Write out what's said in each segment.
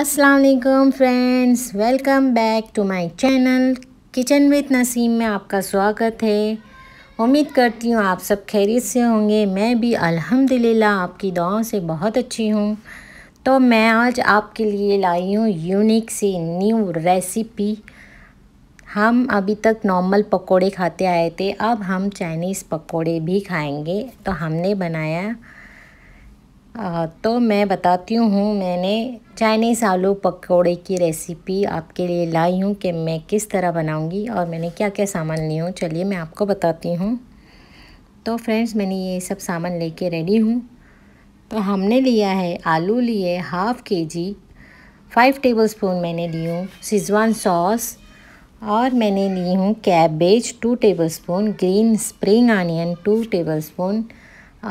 अस्सलाम वालेकुम friends welcome back to my channel kitchen with Naseem में आपका स्वागत है उम्मीद करती हूँ आप सब खैरियत से होंगे मैं भी अल्हम्दुलिल्लाह आपकी दुआओं से बहुत अच्छी हूँ तो मैं आज आपके लिए लाई हूँ यूनिक सी न्यू रेसिपी हम अभी तक नॉर्मल पकोड़े खाते आए थे अब हम चाइनीज़ पकोड़े भी खाएंगे तो हमने बनाया तो मैं बताती हूँ मैंने चाइनीज़ आलू पकौड़े की रेसिपी आपके लिए लाई हूँ कि मैं किस तरह बनाऊँगी और मैंने क्या क्या सामान लिया हूँ चलिए मैं आपको बताती हूँ तो फ्रेंड्स मैंने ये सब सामान लेके रेडी हूँ तो हमने लिया है आलू लिए हाफ़ के जी फाइव टेबल स्पून मैंने ली हूँ सिजवान सॉस और मैंने ली हूँ cabbage two tablespoon green spring onion two tablespoon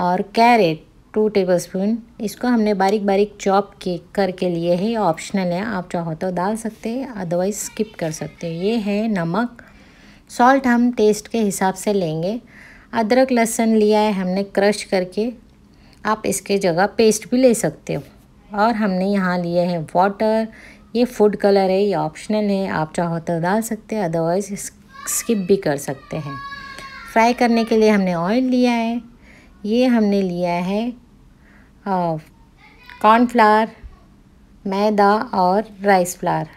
और कैरेट टू टेबल स्पून इसको हमने बारीक बारीक चॉप के करके लिए है ऑप्शनल है आप चाहो तो डाल सकते हैं अदरवाइज स्किप कर सकते हो ये है नमक सॉल्ट हम टेस्ट के हिसाब से लेंगे अदरक लहसुन लिया है हमने क्रश करके आप इसके जगह पेस्ट भी ले सकते हो और हमने यहाँ लिए हैं वाटर ये फूड कलर है ये ऑप्शनल है आप चाहो तो डाल सकते हैं अदरवाइज स्किप भी कर सकते हैं फ्राई करने के लिए हमने ऑयल लिया है ये हमने लिया है कॉर्न हाँ, फ्लावर मैदा और राइस फ्लावर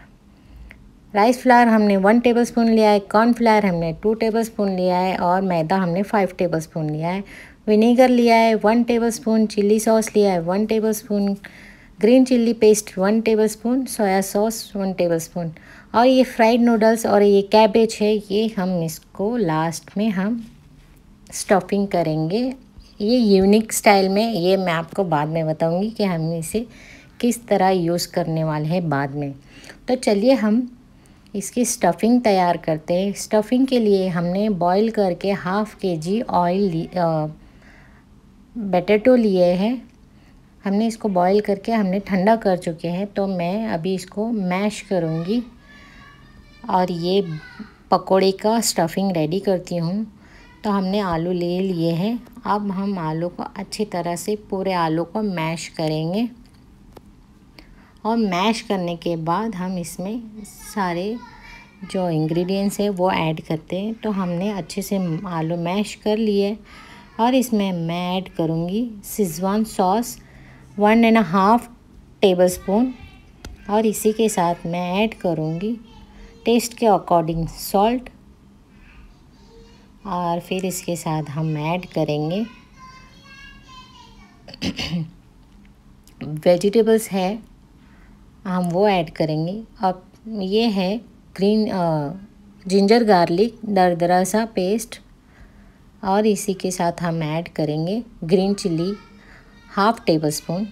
राइस फ्लावर हमने वन टेबल स्पून लिया है कॉर्न फ्लावर हमने टू टेबल स्पून लिया है और मैदा हमने फाइव टेबल स्पून लिया है विनेगर लिया है one tablespoon chilli sauce लिया है one tablespoon green chilli paste one tablespoon soya sauce one tablespoon और ये फ्राइड नूडल्स और ये कैबेज है ये हम इसको लास्ट में हम स्टफिंग करेंगे ये यूनिक स्टाइल में ये मैं आपको बाद में बताऊंगी कि हम इसे किस तरह यूज़ करने वाले हैं बाद में तो चलिए हम इसकी स्टफ़िंग तैयार करते हैं स्टफ़िंग के लिए हमने बॉईल करके हाफ़ के जी ऑयल बटेटो लिए हैं हमने इसको बॉईल करके हमने ठंडा कर चुके हैं तो मैं अभी इसको मैश करूँगी और ये पकोड़े का स्टफिंग रेडी करती हूँ तो हमने आलू ले लिए हैं अब हम आलू को अच्छी तरह से पूरे आलू को मैश करेंगे और मैश करने के बाद हम इसमें सारे जो इंग्रेडिएंट्स हैं वो ऐड करते हैं तो हमने अच्छे से आलू मैश कर लिए और इसमें मैं ऐड करूँगी Schezwan sauce one and half tablespoon और इसी के साथ मैं ऐड करूँगी टेस्ट के अकॉर्डिंग सॉल्ट और फिर इसके साथ हम ऐड करेंगे वेजिटेबल्स है हम वो ऐड करेंगे अब ये है ग्रीन जिंजर गार्लिक दरदरा सा पेस्ट और इसी के साथ हम ऐड करेंगे green chilli half tablespoon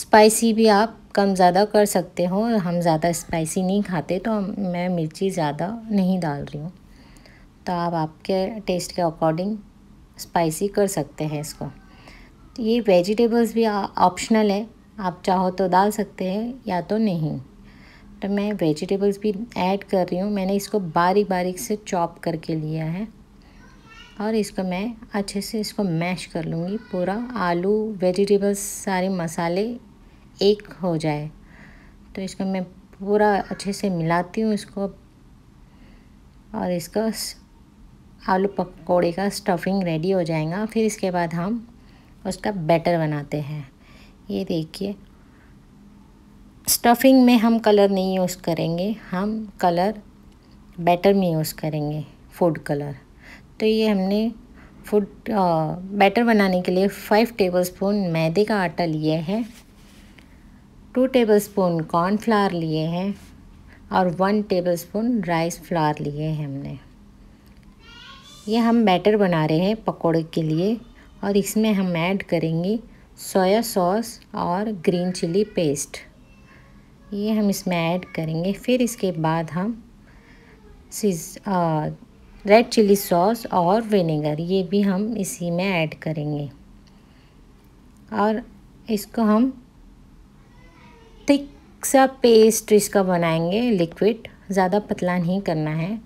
spicy भी आप कम ज़्यादा कर सकते हो हम ज़्यादा स्पाइसी नहीं खाते तो मैं मिर्ची ज़्यादा नहीं डाल रही हूँ तो आप आपके टेस्ट के अकॉर्डिंग स्पाइसी कर सकते हैं इसको तो ये वेजिटेबल्स भी ऑप्शनल है आप चाहो तो डाल सकते हैं या तो नहीं तो मैं वेजिटेबल्स भी ऐड कर रही हूँ मैंने इसको बारीक बारीक से चॉप करके लिया है और इसको मैं अच्छे से इसको मैश कर लूँगी पूरा आलू वेजिटेबल्स सारे मसाले एक हो जाए तो इसको मैं पूरा अच्छे से मिलाती हूँ इसको और इसका आलू पकौड़े का स्टफिंग रेडी हो जाएगा फिर इसके बाद हम उसका बैटर बनाते हैं ये देखिए स्टफिंग में हम कलर नहीं यूज़ करेंगे हम कलर बैटर में यूज़ करेंगे फूड कलर तो ये हमने फूड बैटर बनाने के लिए फाइव टेबलस्पून मैदे का आटा लिए है टू टेबलस्पून कॉर्नफ्लावर लिए हैं और वन टेबलस्पून राइस फ्लावर लिए हैं हमने ये हम बैटर बना रहे हैं पकौड़े के लिए और इसमें हम ऐड करेंगे सोया सॉस और ग्रीन चिली पेस्ट ये हम इसमें ऐड करेंगे फिर इसके बाद हम सीज रेड चिली सॉस और विनेगर ये भी हम इसी में ऐड करेंगे और इसको हम थिक सा पेस्ट इसका बनाएंगे लिक्विड ज़्यादा पतला नहीं करना है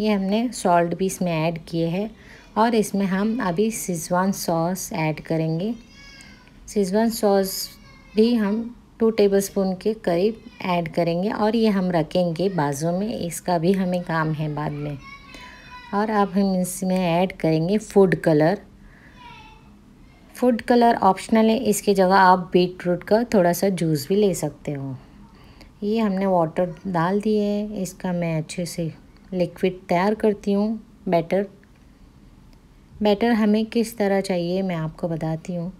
ये हमने सॉल्ट भी इसमें ऐड किए हैं और इसमें हम अभी सिजवान सॉस ऐड करेंगे सिजवान सॉस भी हम टू टेबलस्पून के करीब ऐड करेंगे और ये हम रखेंगे बाजू में इसका भी हमें काम है बाद में और अब हम इसमें ऐड करेंगे food colour food colour optional है इसके जगह आप बीट रूट का थोड़ा सा जूस भी ले सकते हो ये हमने वाटर डाल दिए है इसका मैं अच्छे से लिक्विड तैयार करती हूँ बैटर बैटर हमें किस तरह चाहिए मैं आपको बताती हूँ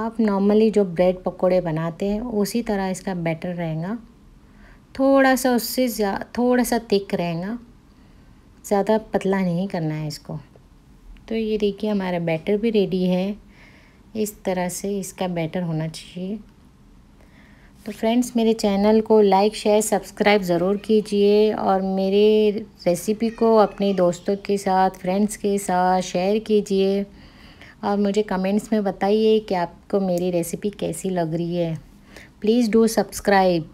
आप नॉर्मली जो ब्रेड पकोड़े बनाते हैं उसी तरह इसका बैटर रहेगा थोड़ा सा उससे थोड़ा सा तिक रहेगा ज़्यादा पतला नहीं करना है इसको तो ये देखिए हमारा बैटर भी रेडी है इस तरह से इसका बैटर होना चाहिए तो फ्रेंड्स मेरे चैनल को लाइक शेयर सब्सक्राइब ज़रूर कीजिए और मेरे रेसिपी को अपने दोस्तों के साथ फ्रेंड्स के साथ शेयर कीजिए और मुझे कमेंट्स में बताइए कि आपको मेरी रेसिपी कैसी लग रही है प्लीज़ डू सब्सक्राइब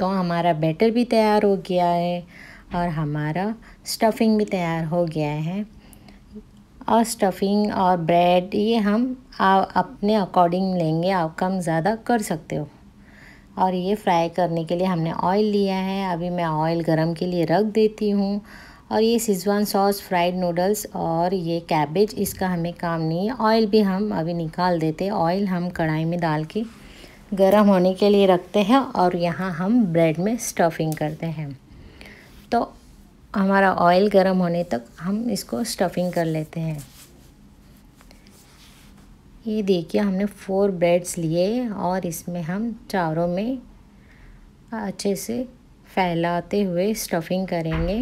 तो हमारा बैटर भी तैयार हो गया है और हमारा स्टफिंग भी तैयार हो गया है और स्टफिंग और ब्रेड ये हम आ, अपने अकॉर्डिंग लेंगे आप कम ज़्यादा कर सकते हो और ये फ्राई करने के लिए हमने ऑयल लिया है अभी मैं ऑयल गरम के लिए रख देती हूँ और ये सिजवान सॉस फ्राइड नूडल्स और ये कैबेज इसका हमें काम नहीं है ऑयल भी हम अभी निकाल देते ऑयल हम कढ़ाई में डाल के गरम होने के लिए रखते हैं और यहाँ हम ब्रेड में स्टफिंग करते हैं तो हमारा ऑयल गर्म होने तक हम इसको स्टफिंग कर लेते हैं ये देखिए हमने फोर ब्रेड्स लिए और इसमें हम चारों में अच्छे से फैलाते हुए स्टफिंग करेंगे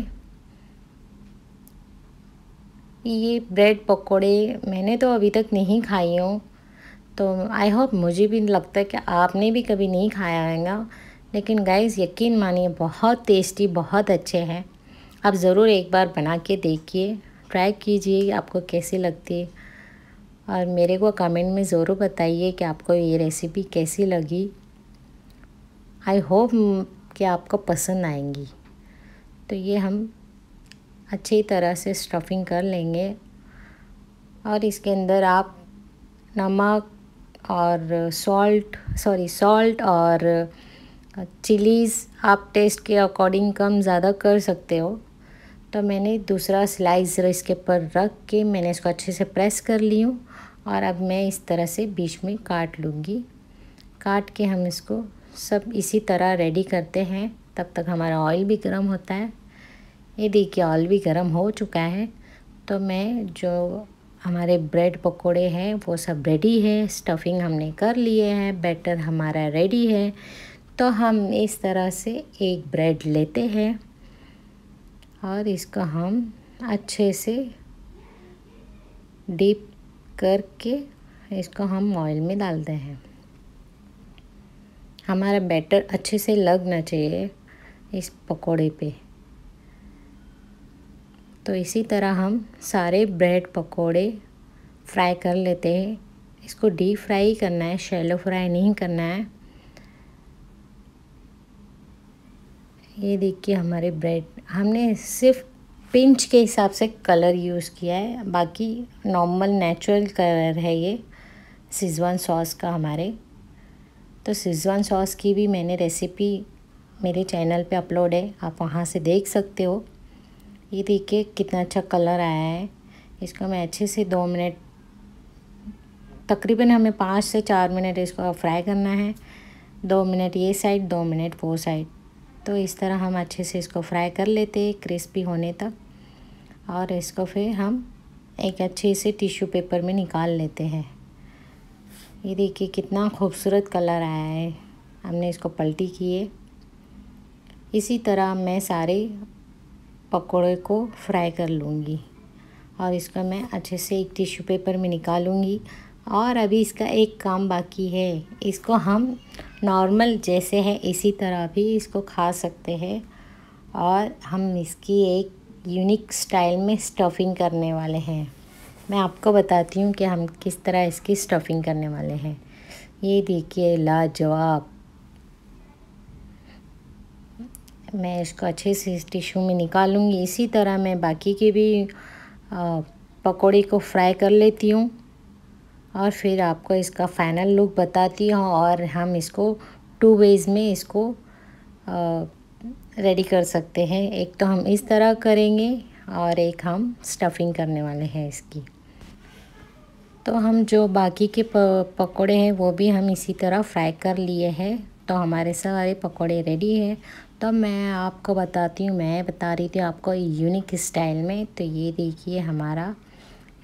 ये ब्रेड पकोड़े मैंने तो अभी तक नहीं खाई हूँ तो आई होप मुझे भी लगता है कि आपने भी कभी नहीं खाया होगा लेकिन गाइस यकीन मानिए बहुत टेस्टी बहुत अच्छे हैं आप ज़रूर एक बार बना के देखिए ट्राई कीजिए आपको कैसी लगती है और मेरे को कमेंट में ज़रूर बताइए कि आपको ये रेसिपी कैसी लगी आई होप कि आपको पसंद आएंगी तो ये हम अच्छी तरह से स्टफिंग कर लेंगे और इसके अंदर आप नमक और सॉल्ट सॉरी सॉल्ट और चिलीज़ आप टेस्ट के अकॉर्डिंग कम ज़्यादा कर सकते हो तो मैंने दूसरा स्लाइसर इसके ऊपर रख के मैंने इसको अच्छे से प्रेस कर ली हूँ और अब मैं इस तरह से बीच में काट लूँगी काट के हम इसको सब इसी तरह रेडी करते हैं तब तक हमारा ऑयल भी गर्म होता है ये देखिए ऑयल भी गर्म हो चुका है तो मैं जो हमारे ब्रेड पकोड़े हैं वो सब रेडी है स्टफिंग हमने कर लिए हैं बैटर हमारा रेडी है तो हम इस तरह से एक ब्रेड लेते हैं और इसका हम अच्छे से डीप करके इसको हम ऑयल में डालते हैं हमारा बैटर अच्छे से लगना चाहिए इस पकोड़े पे तो इसी तरह हम सारे ब्रेड पकोड़े फ्राई कर लेते हैं इसको डीप फ्राई करना है शैलो फ्राई नहीं करना है ये देखिए हमारे ब्रेड हमने सिर्फ पिंच के हिसाब से कलर यूज़ किया है बाकी नॉर्मल नेचुरल कलर है ये सिजवान सॉस का हमारे तो सिजवान सॉस की भी मैंने रेसिपी मेरे चैनल पे अपलोड है आप वहाँ से देख सकते हो ये देखिए कितना अच्छा कलर आया है इसको मैं अच्छे से दो मिनट तकरीबन हमें पाँच से चार मिनट इसको फ्राई करना है दो मिनट ये साइड दो मिनट वो साइड तो इस तरह हम अच्छे से इसको फ्राई कर लेते हैं क्रिस्पी होने तक और इसको फिर हम एक अच्छे से टिश्यू पेपर में निकाल लेते हैं ये देखिए कितना खूबसूरत कलर आया है हमने इसको पलटी किए इसी तरह मैं सारे पकौड़े को फ्राई कर लूँगी और इसको मैं अच्छे से एक टिश्यू पेपर में निकालूँगी और अभी इसका एक काम बाकी है इसको हम नॉर्मल जैसे हैं इसी तरह भी इसको खा सकते हैं और हम इसकी एक यूनिक स्टाइल में स्टफिंग करने वाले हैं मैं आपको बताती हूँ कि हम किस तरह इसकी स्टफिंग करने वाले हैं ये देखिए लाजवाब मैं इसको अच्छे से इस टिशू में निकालूँगी इसी तरह मैं बाकी के भी पकौड़े को फ्राई कर लेती हूँ और फिर आपको इसका फाइनल लुक बताती हूँ और हम इसको टू वेज़ में इसको रेडी कर सकते हैं एक तो हम इस तरह करेंगे और एक हम स्टफिंग करने वाले हैं इसकी तो हम जो बाकी के पकोड़े हैं वो भी हम इसी तरह फ्राई कर लिए हैं तो हमारे सारे पकोड़े रेडी हैं तो मैं आपको बताती हूँ मैं बता रही थी आपको यूनिक स्टाइल में तो ये देखिए हमारा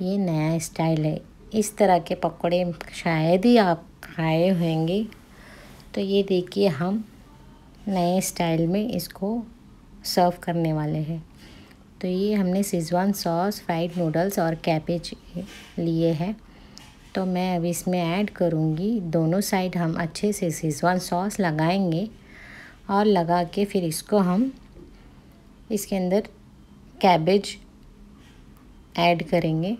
ये नया स्टाइल है इस तरह के पकौड़े शायद ही आप खाए होंगे तो ये देखिए हम नए स्टाइल में इसको सर्व करने वाले हैं तो ये हमने सिजवान सॉस फ्राइड नूडल्स और कैपेज लिए हैं तो मैं अब इसमें ऐड करूँगी दोनों साइड हम अच्छे से सिजवान सॉस लगाएंगे और लगा के फिर इसको हम इसके अंदर कैबेज ऐड करेंगे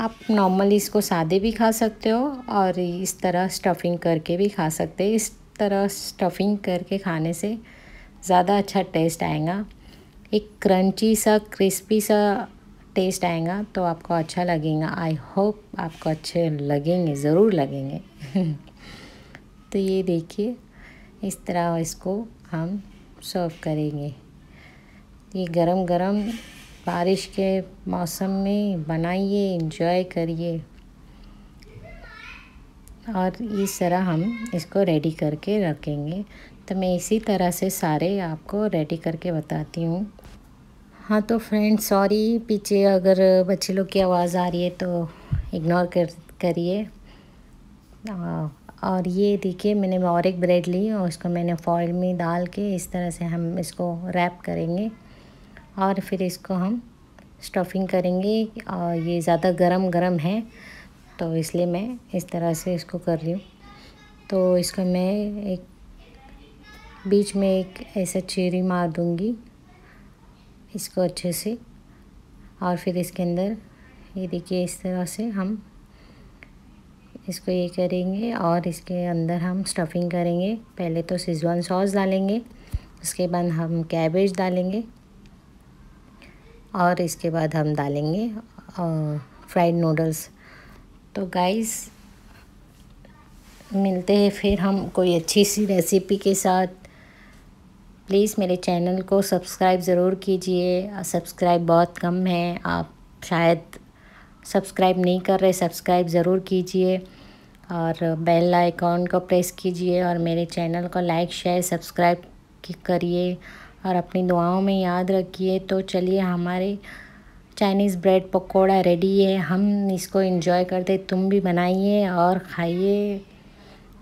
आप नॉर्मली इसको सादे भी खा सकते हो और इस तरह स्टफिंग करके भी खा सकते हैं इस तरह स्टफिंग करके खाने से ज़्यादा अच्छा टेस्ट आएगा एक क्रंची सा क्रिस्पी सा टेस्ट आएगा तो आपको अच्छा लगेगा आई होप आपको अच्छे लगेंगे ज़रूर लगेंगे तो ये देखिए इस तरह इसको हम सर्व करेंगे ये गरम गरम बारिश के मौसम में बनाइए इंजॉय करिए और इस तरह हम इसको रेडी करके रखेंगे तो मैं इसी तरह से सारे आपको रेडी करके बताती हूँ हाँ तो फ्रेंड सॉरी पीछे अगर बच्चे लोग की आवाज़ आ रही है तो इग्नोर कर करिए और ये देखिए मैंने और एक ब्रेड ली और उसको मैंने फॉइल में डाल के इस तरह से हम इसको रैप करेंगे और फिर इसको हम स्टफिंग करेंगे और ये ज़्यादा गरम गरम है तो इसलिए मैं इस तरह से इसको कर रही हूँ तो इसको मैं एक बीच में एक ऐसा चेरी मार दूँगी इसको अच्छे से और फिर इसके अंदर ये देखिए इस तरह से हम इसको ये करेंगे और इसके अंदर हम स्टफिंग करेंगे पहले तो सिजवान सॉस डालेंगे उसके बाद हम कैबेज डालेंगे और इसके बाद हम डालेंगे फ्राइड नूडल्स तो गाइस मिलते हैं फिर हम कोई अच्छी सी रेसिपी के साथ प्लीज़ मेरे चैनल को सब्सक्राइब ज़रूर कीजिए सब्सक्राइब बहुत कम है आप शायद सब्सक्राइब नहीं कर रहे सब्सक्राइब ज़रूर कीजिए और बेल आइकॉन को प्रेस कीजिए और मेरे चैनल को लाइक शेयर सब्सक्राइब करिए और अपनी दुआओं में याद रखिए तो चलिए हमारे चाइनीज़ ब्रेड पकौड़ा रेडी है हम इसको इन्जॉय करते तुम भी बनाइए और खाइए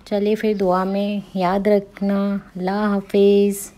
चलिए फिर दुआ में याद रखना ला हाफिज़